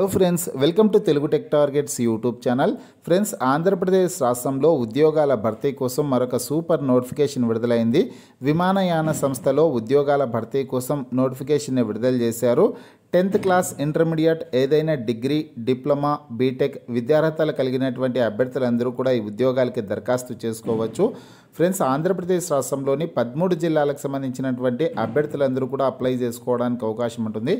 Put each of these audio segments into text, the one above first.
hello friends welcome to Telugu tech targets YouTube channel friends Andhra Pradesh రాష్ట్రంలో ఉద్యోగాల భర్తీ కోసం మరొక సూపర్ నోటిఫికేషన్ విడుదలైంది విమానయాన సంస్థలో ఉద్యోగాల భర్తీ కోసం నోటిఫికేషన్ విడుదల చేశారు టెన్త్ క్లాస్ ఇంటర్మీడియట్ ఏదైనా డిగ్రీ డిప్లొమా బీటెక్ విద్యార్హతలు కలిగినటువంటి అభ్యర్థులందరూ కూడా ఈ ఉద్యోగాలకి దరఖాస్తు చేసుకోవచ్చు ఫ్రెండ్స్ ఆంధ్రప్రదేశ్ రాష్ట్రంలోని పదమూడు జిల్లాలకు సంబంధించినటువంటి అభ్యర్థులందరూ కూడా అప్లై చేసుకోవడానికి అవకాశం ఉంటుంది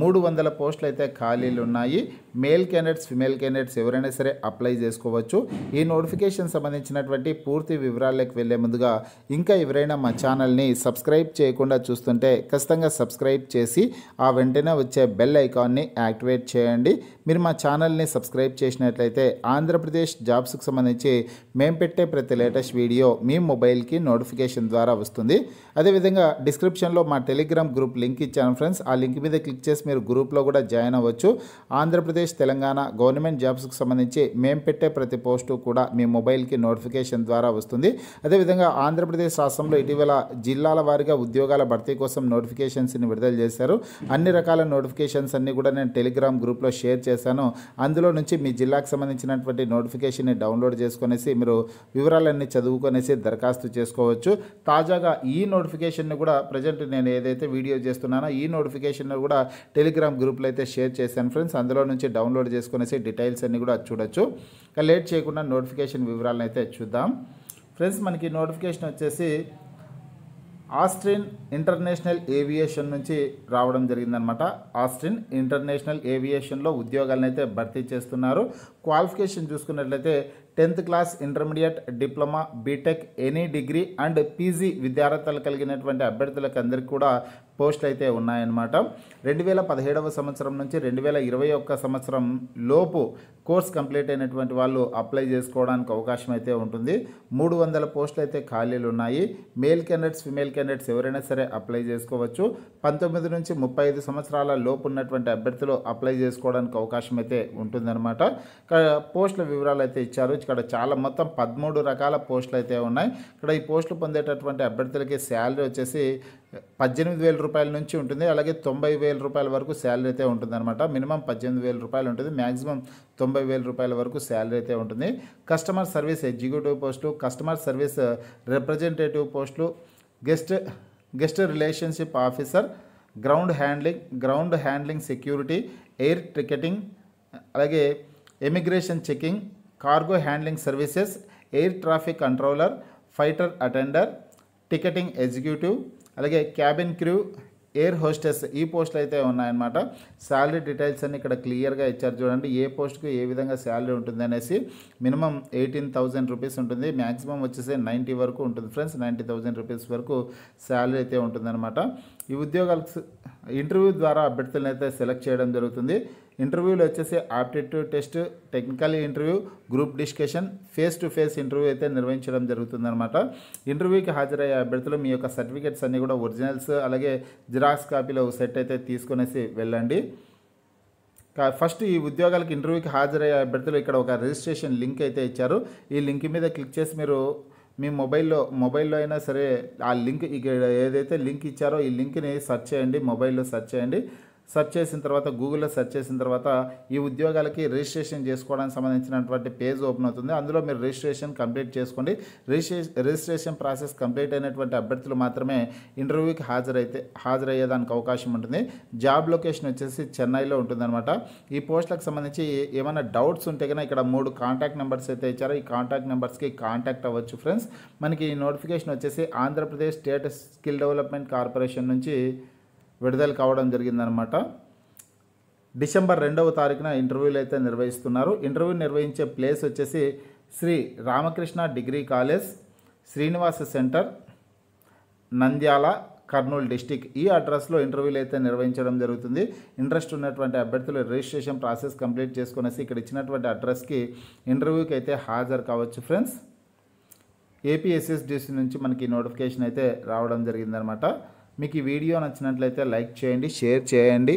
మూడు వందల పోస్టులు అయితే ఖాళీలు ఉన్నాయి మేల్ క్యాండిడేట్స్ ఫిమేల్ క్యాండిడేట్స్ ఎవరైనా సరే అప్లై చేసుకోవచ్చు ఈ నోటిఫికేషన్ సంబంధించినటువంటి పూర్తి వివరాలకు వెళ్లే ముందుగా ఇంకా ఎవరైనా మా ఛానల్ని సబ్స్క్రైబ్ చేయకుండా చూస్తుంటే ఖచ్చితంగా సబ్స్క్రైబ్ చేసి ఆ వెంటనే వచ్చి వచ్చే బెల్ ఐకాన్ని యాక్టివేట్ చేయండి మీరు మా ఛానల్ని సబ్స్క్రైబ్ చేసినట్లయితే ఆంధ్రప్రదేశ్ జాబ్స్కి సంబంధించి మేము పెట్టే ప్రతి లేటెస్ట్ వీడియో మీ మొబైల్కి నోటిఫికేషన్ ద్వారా వస్తుంది అదేవిధంగా డిస్క్రిప్షన్లో మా టెలిగ్రామ్ గ్రూప్ లింక్ ఇచ్చాను ఫ్రెండ్స్ ఆ లింక్ మీద క్లిక్ చేసి మీరు గ్రూప్లో కూడా జాయిన్ అవ్వచ్చు ఆంధ్రప్రదేశ్ తెలంగాణ గవర్నమెంట్ జాబ్స్కి సంబంధించి మేము పెట్టే ప్రతి పోస్టు కూడా మీ మొబైల్కి నోటిఫికేషన్ ద్వారా వస్తుంది అదేవిధంగా ఆంధ్రప్రదేశ్ రాష్ట్రంలో ఇటీవల జిల్లాల వారిగా ఉద్యోగాల భర్తీ కోసం నోటిఫికేషన్స్ని విడుదల చేశారు అన్ని రకాల నోటి నోటిఫికేషన్స్ అన్నీ కూడా నేను టెలిగ్రామ్ గ్రూప్లో షేర్ చేశాను అందులో నుంచి మీ జిల్లాకు సంబంధించినటువంటి నోటిఫికేషన్ని డౌన్లోడ్ చేసుకునేసి మీరు వివరాలన్నీ చదువుకునేసి దరఖాస్తు చేసుకోవచ్చు తాజాగా ఈ నోటిఫికేషన్ని కూడా ప్రజెంట్ నేను ఏదైతే వీడియో చేస్తున్నానో ఈ నోటిఫికేషన్ కూడా టెలిగ్రామ్ గ్రూప్లో అయితే షేర్ చేశాను ఫ్రెండ్స్ అందులో నుంచి డౌన్లోడ్ చేసుకునేసి డీటెయిల్స్ అన్నీ కూడా చూడొచ్చు లేట్ చేయకుండా నోటిఫికేషన్ వివరాలను అయితే చూద్దాం ఫ్రెండ్స్ మనకి నోటిఫికేషన్ వచ్చేసి ఆస్ట్రిన్ ఇంటర్నేషనల్ ఏవియేషన్ నుంచి రావడం జరిగిందనమాట ఆస్ట్రిన్ ఇంటర్నేషనల్ ఏవియేషన్లో ఉద్యోగాలను అయితే భర్తీ చేస్తున్నారు క్వాలిఫికేషన్ చూసుకున్నట్లయితే tenth class intermediate diploma BTech any degree and PG విద్యార్థులు కలిగినటువంటి అభ్యర్థులకు అందరికీ కూడా పోస్టులు అయితే ఉన్నాయన్నమాట రెండు వేల పదిహేడవ సంవత్సరం నుంచి రెండు వేల ఇరవై ఒక్క సంవత్సరం లోపు కోర్స్ కంప్లీట్ అయినటువంటి వాళ్ళు అప్లై చేసుకోవడానికి అవకాశం అయితే ఉంటుంది మూడు వందల పోస్టులు అయితే ఖాళీలు ఉన్నాయి మేల్ క్యాండిడేట్స్ ఫిమేల్ క్యాండిడేట్స్ ఎవరైనా సరే అప్లై చేసుకోవచ్చు పంతొమ్మిది నుంచి ముప్పై ఐదు సంవత్సరాల లోపు ఉన్నటువంటి అభ్యర్థులు అప్లై చేసుకోవడానికి అవకాశం అయితే ఉంటుందన్నమాట పోస్టుల వివరాలు అయితే ఇచ్చారు చూసుకోవచ్చు ఇక్కడ చాలా మొత్తం పదమూడు రకాల పోస్టులు అయితే ఉన్నాయి ఇక్కడ ఈ పోస్టులు పొందేటటువంటి అభ్యర్థులకి శాలరీ వచ్చేసి పద్దెనిమిది వేల రూపాయల నుంచి ఉంటుంది అలాగే తొంభై వేల రూపాయల వరకు శాలరీ అయితే ఉంటుంది అనమాట మినిమం పద్దెనిమిది వేల రూపాయలు ఉంటుంది మ్యాక్సిమం తొంభై వేల రూపాయల వరకు శాలరీ అయితే ఉంటుంది కస్టమర్ సర్వీస్ ఎగ్జిక్యూటివ్ పోస్టులు కస్టమర్ సర్వీస్ రిప్రజెంటేటివ్ పోస్టులు guest guest relationship officer ground handling ground handling security air ticketing అలాగే emigration checking cargo handling services air traffic controller fighter attender ticketing executive అలాగే క్యాబిన్ క్రూ ఎయిర్ హోస్టెస్ ఈ పోస్టులు అయితే ఉన్నాయన్నమాట salary details అన్ని ఇక్కడ క్లియర్గా ఇచ్చారు చూడండి ఏ పోస్ట్కు ఏ విధంగా శాలరీ ఉంటుంది అనేసి మినిమం ఎయిటీన్ థౌజండ్ రూపీస్ ఉంటుంది మ్యాక్సిమం వచ్చేసి నైంటీ వరకు ఉంటుంది ఫ్రెండ్స్ నైంటీ థౌజండ్ రూపీస్ వరకు శాలరీ అయితే ఉంటుందన్నమాట ఈ ఉద్యోగాలకు ఇంటర్వ్యూ ద్వారా అభ్యర్థులను అయితే సెలెక్ట్ చేయడం జరుగుతుంది ఇంటర్వ్యూలు వచ్చేసి aptitude test technical interview group discussion face to face interview అయితే నిర్వహించడం జరుగుతుందన్నమాట ఇంటర్వ్యూకి హాజరయ్యే అభ్యర్థులు మీ యొక్క సర్టిఫికేట్స్ అన్నీ కూడా ఒరిజినల్స్ అలాగే జిరాక్స్ కాపీలో సెట్ అయితే తీసుకునేసి వెళ్ళండి ఫస్ట్ ఈ ఉద్యోగాలకు ఇంటర్వ్యూకి హాజరయ్యే అభ్యర్థులు ఇక్కడ ఒక రిజిస్ట్రేషన్ లింక్ అయితే ఇచ్చారు ఈ లింక్ మీద క్లిక్ చేసి మీరు మీ మొబైల్లో మొబైల్లో అయినా సరే ఆ లింక్ ఇక్కడ ఏదైతే లింక్ ఇచ్చారో ఈ లింక్ని సెర్చ్ చేయండి మొబైల్లో సెర్చ్ చేయండి సెర్చ్ చేసిన తర్వాత గూగుల్లో సెర్చ్ చేసిన తర్వాత ఈ ఉద్యోగాలకి రిజిస్ట్రేషన్ చేసుకోవడానికి సంబంధించినటువంటి పేజ్ ఓపెన్ అవుతుంది అందులో మీరు రిజిస్ట్రేషన్ కంప్లీట్ చేసుకోండి రిజిస్ట్రేషన్ ప్రాసెస్ కంప్లీట్ అయినటువంటి అభ్యర్థులు మాత్రమే ఇంటర్వ్యూకి హాజరైతే హాజరయ్యేదానికి అవకాశం ఉంటుంది జాబ్ లొకేషన్ వచ్చేసి చెన్నైలో ఉంటుందన్నమాట ఈ పోస్టులకు సంబంధించి ఏమైనా డౌట్స్ ఉంటే కనుక ఇక్కడ మూడు కాంటాక్ట్ నెంబర్స్ అయితే ఇచ్చారో ఈ కాంటాక్ట్ నెంబర్స్కి కాంటాక్ట్ అవ్వచ్చు ఫ్రెండ్స్ మనకి ఈ నోటిఫికేషన్ వచ్చేసి Andhra Pradesh state skill development corporation నుంచి విడుదల కావడం జరిగిందనమాట డిసెంబర్ రెండవ తారీఖున ఇంటర్వ్యూలు అయితే నిర్వహిస్తున్నారు ఇంటర్వ్యూ నిర్వహించే ప్లేస్ వచ్చేసి Shri Ramakrishna degree college Srinivasa centre Nandyal Kurnool district ఈ అడ్రస్లో ఇంటర్వ్యూలు అయితే నిర్వహించడం జరుగుతుంది ఇంట్రెస్ట్ ఉన్నటువంటి అభ్యర్థులు రిజిస్ట్రేషన్ ప్రాసెస్ కంప్లీట్ చేసుకునేసి ఇక్కడ ఇచ్చినటువంటి అడ్రస్కి ఇంటర్వ్యూకి అయితే హాజరు కావచ్చు ఫ్రెండ్స్ ఏపీఎస్ఎస్డిసి నుంచి మనకి నోటిఫికేషన్ అయితే రావడం జరిగిందనమాట మీకు ఈ వీడియో నచ్చినట్లయితే లైక్ చేయండి షేర్ చేయండి